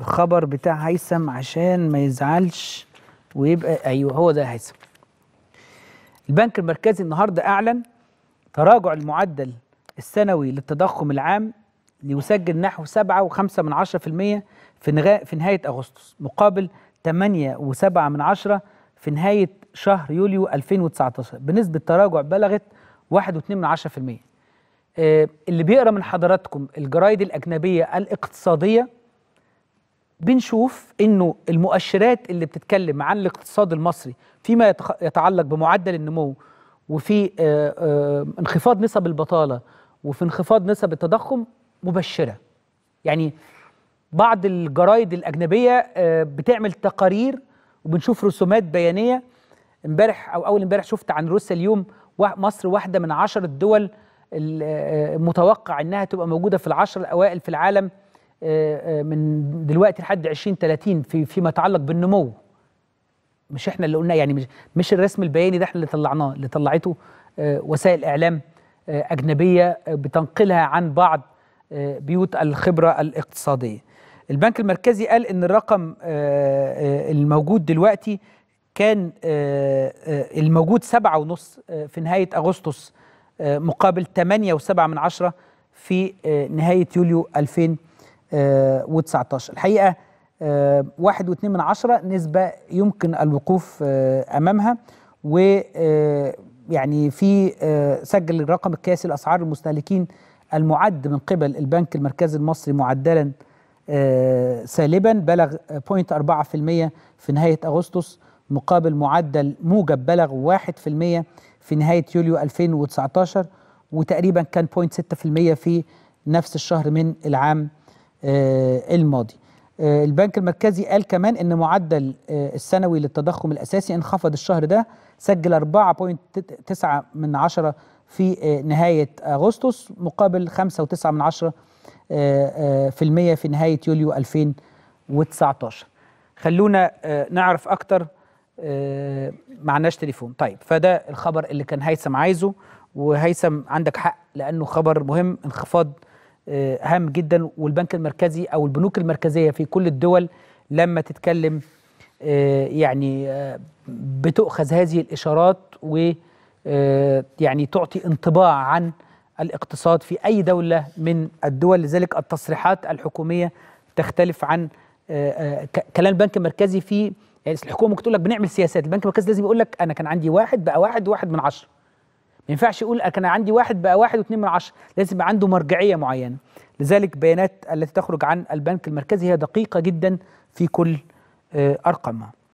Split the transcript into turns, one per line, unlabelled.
الخبر بتاع هيثم عشان ما يزعلش ويبقى ايوه هو ده هيثم البنك المركزي النهارده اعلن تراجع المعدل السنوي للتضخم العام ليسجل نحو 7.5% في في نهايه اغسطس مقابل 8.7 في نهايه شهر يوليو 2019 بنسبه تراجع بلغت 1.2% آه، اللي بيقرا من حضراتكم الجرايد الاجنبيه الاقتصاديه بنشوف انه المؤشرات اللي بتتكلم عن الاقتصاد المصري فيما يتعلق بمعدل النمو وفي آه، آه، انخفاض نسب البطاله وفي انخفاض نسب التضخم مبشره يعني بعض الجرايد الاجنبيه آه، بتعمل تقارير وبنشوف رسومات بيانيه امبارح او اول امبارح شفت عن روسيا اليوم مصر واحده من عشر الدول المتوقع انها تبقى موجوده في العشر الاوائل في العالم آه، آه، من دلوقتي لحد 2030 في فيما يتعلق بالنمو مش احنا اللي قلناه يعني مش, مش الرسم البياني ده احنا اللي طلعناه اللي طلعته آه، وسائل اعلام اجنبيه بتنقلها عن بعض بيوت الخبره الاقتصاديه. البنك المركزي قال ان الرقم الموجود دلوقتي كان الموجود 7.5 في نهاية أغسطس مقابل 8.7 في نهاية يوليو 2020 آه، و19 الحقيقة آه، واحد واثنين من عشرة نسبة يمكن الوقوف آه، أمامها ويعني في سجل الرقم القياسي لأسعار المستهلكين المعد من قبل البنك المركزي المصري معدلا سالبا بلغ 0.4% في نهاية أغسطس مقابل معدل موجب بلغ 1% في نهاية يوليو 2019 وتقريبا كان 0.6% في نفس الشهر من العام آه، الماضي آه، البنك المركزي قال كمان ان معدل آه، السنوي للتضخم الاساسي انخفض الشهر ده سجل 4.9 من عشرة في نهاية أغسطس مقابل 5.9 من عشرة في المية في نهاية يوليو 2019 خلونا نعرف أكتر معناش تليفون طيب فده الخبر اللي كان هيثم عايزه وهيثم عندك حق لأنه خبر مهم انخفاض آه، هام جدا والبنك المركزي او البنوك المركزيه في كل الدول لما تتكلم آه، يعني آه، بتؤخذ هذه الاشارات و يعني تعطي انطباع عن الاقتصاد في اي دوله من الدول لذلك التصريحات الحكوميه تختلف عن كلام البنك المركزي في يعني الحكومه ممكن تقول لك بنعمل سياسات البنك المركزي لازم يقول لك انا كان عندي واحد بقى واحد واحد من عشره ينفعش يقول انا عندي واحد بقى واحد واثنين من عشرة لازم يبقى عنده مرجعية معينة لذلك بيانات التي تخرج عن البنك المركزي هي دقيقة جدا في كل آه، أرقام